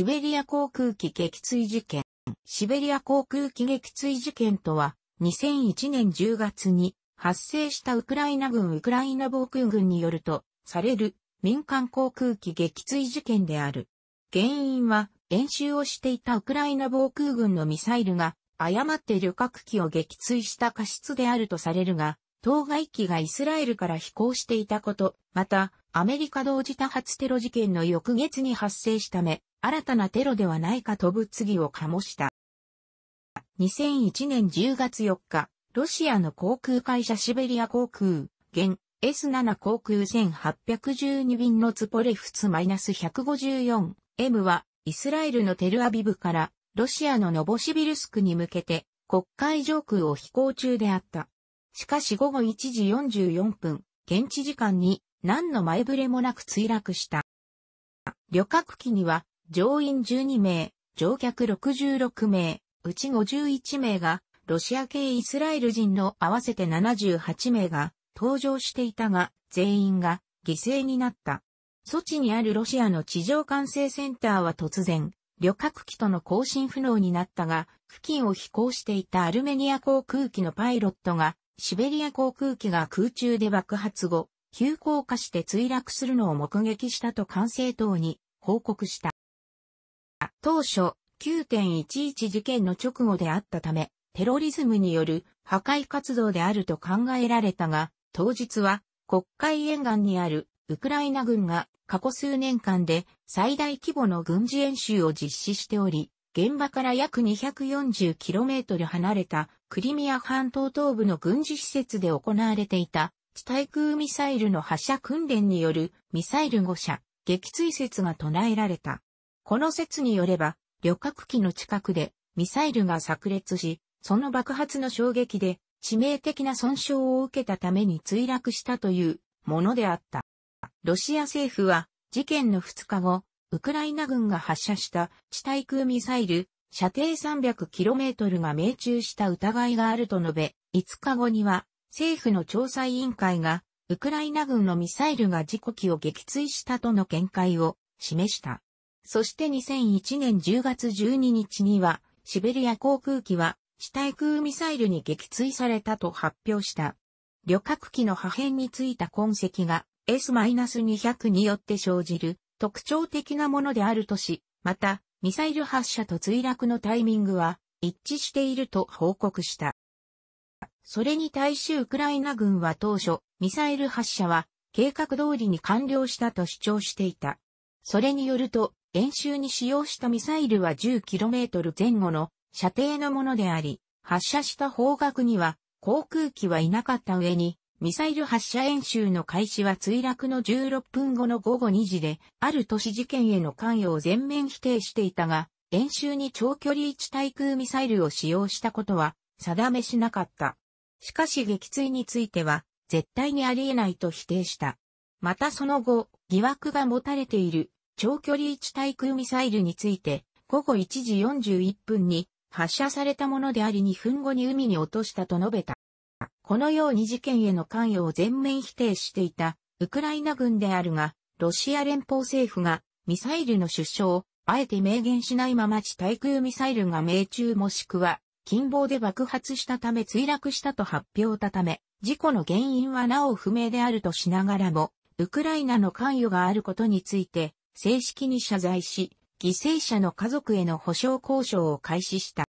シベリア航空機撃墜事件。シベリア航空機撃墜事件とは、2001年10月に発生したウクライナ軍ウクライナ防空軍によると、される民間航空機撃墜事件である。原因は、演習をしていたウクライナ防空軍のミサイルが、誤って旅客機を撃墜した過失であるとされるが、当該機がイスラエルから飛行していたこと、また、アメリカ同時多発テロ事件の翌月に発生したため、新たなテロではないかと物議を醸した。2001年10月4日、ロシアの航空会社シベリア航空、現 S7 航空1812便のツポレフツ -154M は、イスラエルのテルアビブから、ロシアのノボシビルスクに向けて、国会上空を飛行中であった。しかし午後1時44分、現地時間に何の前触れもなく墜落した。旅客機には乗員12名、乗客66名、うち51名がロシア系イスラエル人の合わせて78名が搭乗していたが全員が犠牲になった。措置にあるロシアの地上管制センターは突然、旅客機との交信不能になったが、付近を飛行していたアルメニア航空機のパイロットがシベリア航空機が空中で爆発後、急降下して墜落するのを目撃したと管制塔に報告した。当初、9.11事件の直後であったため、テロリズムによる破壊活動であると考えられたが、当日は国会沿岸にあるウクライナ軍が過去数年間で最大規模の軍事演習を実施しており、現場から約 240km 離れたクリミア半島東部の軍事施設で行われていた、地対空ミサイルの発射訓練によるミサイル5射、撃墜説が唱えられた。この説によれば、旅客機の近くでミサイルが炸裂し、その爆発の衝撃で致命的な損傷を受けたために墜落したというものであった。ロシア政府は事件の2日後、ウクライナ軍が発射した地対空ミサイル射程 300km が命中した疑いがあると述べ、5日後には政府の調査委員会がウクライナ軍のミサイルが事故機を撃墜したとの見解を示した。そして2001年10月12日にはシベリア航空機は地対空ミサイルに撃墜されたと発表した。旅客機の破片についた痕跡が S-200 によって生じる特徴的なものであるとし、またミサイル発射と墜落のタイミングは一致していると報告した。それに対しウクライナ軍は当初、ミサイル発射は計画通りに完了したと主張していた。それによると、演習に使用したミサイルは 10km 前後の射程のものであり、発射した方角には航空機はいなかった上に、ミサイル発射演習の開始は墜落の16分後の午後2時で、ある都市事件への関与を全面否定していたが、演習に長距離一対空ミサイルを使用したことは定めしなかった。しかし撃墜については、絶対にあり得ないと否定した。またその後、疑惑が持たれている長距離一対空ミサイルについて、午後1時41分に発射されたものであり2分後に海に落としたと述べた。このように事件への関与を全面否定していたウクライナ軍であるが、ロシア連邦政府がミサイルの出生をあえて明言しないまま地対空ミサイルが命中もしくは近傍で爆発したため墜落したと発表たため、事故の原因はなお不明であるとしながらも、ウクライナの関与があることについて正式に謝罪し、犠牲者の家族への補償交渉を開始した。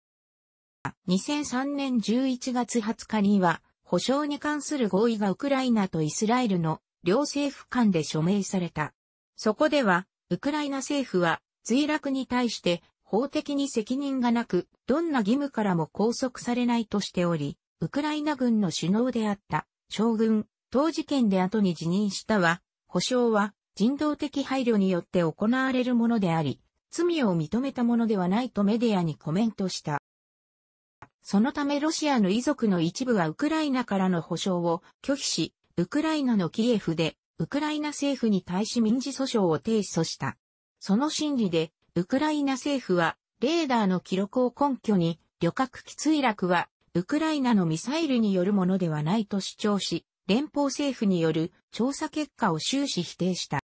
2003年11月20日には、保障に関する合意がウクライナとイスラエルの両政府間で署名された。そこでは、ウクライナ政府は、墜落に対して法的に責任がなく、どんな義務からも拘束されないとしており、ウクライナ軍の首脳であった、将軍、当事件で後に辞任したは、保障は人道的配慮によって行われるものであり、罪を認めたものではないとメディアにコメントした。そのためロシアの遺族の一部はウクライナからの保証を拒否し、ウクライナのキエフで、ウクライナ政府に対し民事訴訟を提訴した。その審理で、ウクライナ政府は、レーダーの記録を根拠に、旅客機墜落は、ウクライナのミサイルによるものではないと主張し、連邦政府による調査結果を終始否定した。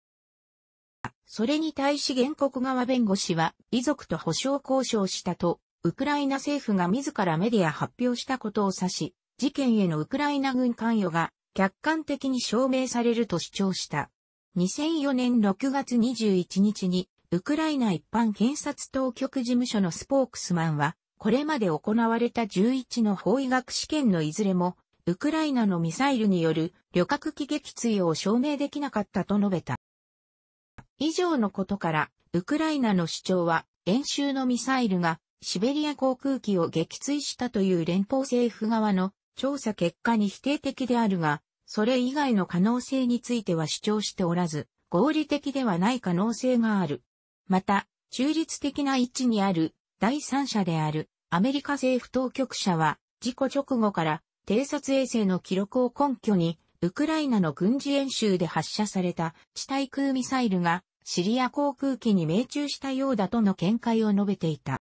それに対し原告側弁護士は遺族と保証交渉したとウクライナ政府が自らメディア発表したことを指し、事件へのウクライナ軍関与が客観的に証明されると主張した。2004年6月21日に、ウクライナ一般検察当局事務所のスポークスマンは、これまで行われた11の法医学試験のいずれも、ウクライナのミサイルによる旅客機撃墜を証明できなかったと述べた。以上のことから、ウクライナの主張は、演習のミサイルがシベリア航空機を撃墜したという連邦政府側の調査結果に否定的であるが、それ以外の可能性については主張しておらず、合理的ではない可能性がある。また、中立的な位置にある第三者であるアメリカ政府当局者は、事故直後から偵察衛星の記録を根拠に、ウクライナの軍事演習で発射された地対空ミサイルがシリア航空機に命中したようだとの見解を述べていた。